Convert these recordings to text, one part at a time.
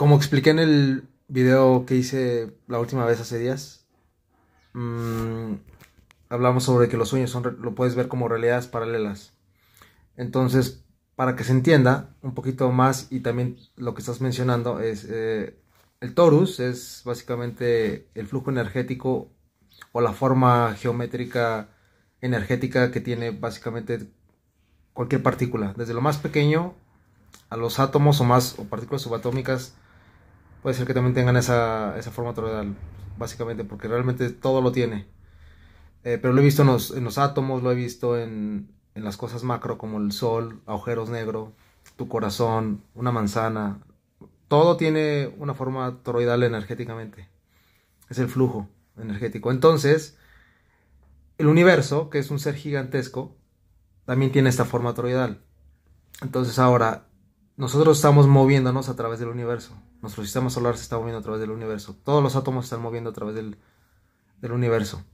Como expliqué en el video que hice la última vez hace días, mm, hablamos sobre que los sueños son, lo puedes ver como realidades paralelas. Entonces, para que se entienda un poquito más y también lo que estás mencionando es eh, el torus es básicamente el flujo energético o la forma geométrica energética que tiene básicamente cualquier partícula, desde lo más pequeño a los átomos o más o partículas subatómicas puede ser que también tengan esa, forma toroidal, básicamente, porque realmente todo lo tiene. Eh, pero lo he visto en los, átomos, lo he visto en, en las cosas macro como el sol, agujeros negros, tu corazón, una manzana. Todo tiene una forma toroidal energéticamente. Es el flujo energético. Entonces, el universo, que es un ser gigantesco, también tiene esta forma toroidal. Entonces ahora, nosotros estamos moviéndonos a través del universo. Nuestro sistema solar se está moviendo a través del universo. Todos los átomos se están moviendo a través del, universo.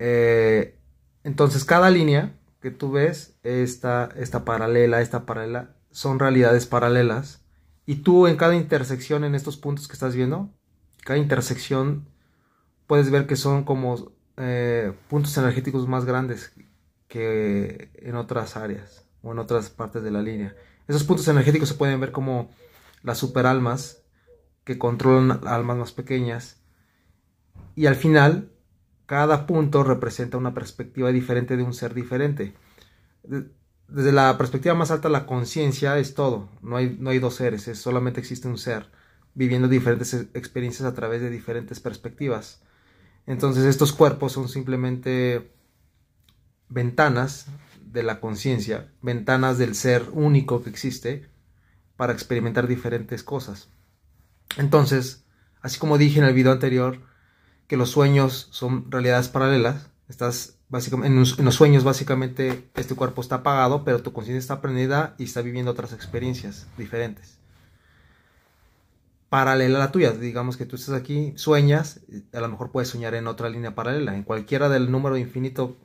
Eh, entonces, cada línea que tú ves, esta, esta paralela, esta paralela, son realidades paralelas. Y tú en cada intersección, en estos puntos que estás viendo, cada intersección puedes ver que son como eh, puntos energéticos más grandes que en otras áreas o en otras partes de la línea. Esos puntos energéticos se pueden ver como las superalmas que controlan almas más pequeñas. Y al final, cada punto representa una perspectiva diferente de un ser diferente. Desde la perspectiva más alta, la conciencia es todo. No hay, no hay dos seres, solamente existe un ser viviendo diferentes e, experiencias a través de diferentes perspectivas. Entonces estos cuerpos son simplemente ventanas de la conciencia, ventanas del ser único que existe para experimentar diferentes cosas. Entonces, así como dije en el video anterior, que los sueños son realidades paralelas, estás básicamente, en, los sueños básicamente este cuerpo está apagado, pero tu conciencia está prendida y está viviendo otras experiencias diferentes. Paralela a la tuya, digamos que tú estás aquí, sueñas, a lo mejor puedes soñar en otra línea paralela, en cualquiera del número infinito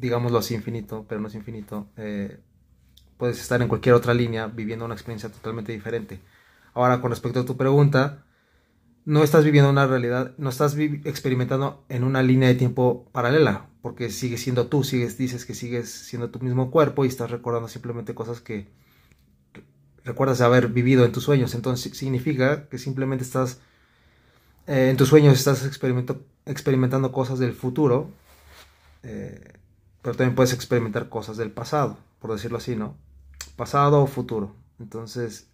digámoslo así, infinito, pero no es infinito, eh, puedes estar en cualquier otra línea viviendo una experiencia totalmente diferente. Ahora, con respecto a tu pregunta, no estás viviendo una realidad, no estás experimentando en una línea de tiempo paralela, porque sigues siendo tú, sigues, dices que sigues siendo tu mismo cuerpo y estás recordando simplemente cosas que, recuerdas haber vivido en tus sueños. Entonces significa que simplemente estás, eh, en tus sueños estás experimentando cosas del futuro. Eh, pero también puedes experimentar cosas del pasado, por decirlo así, ¿no? Pasado o futuro. Entonces,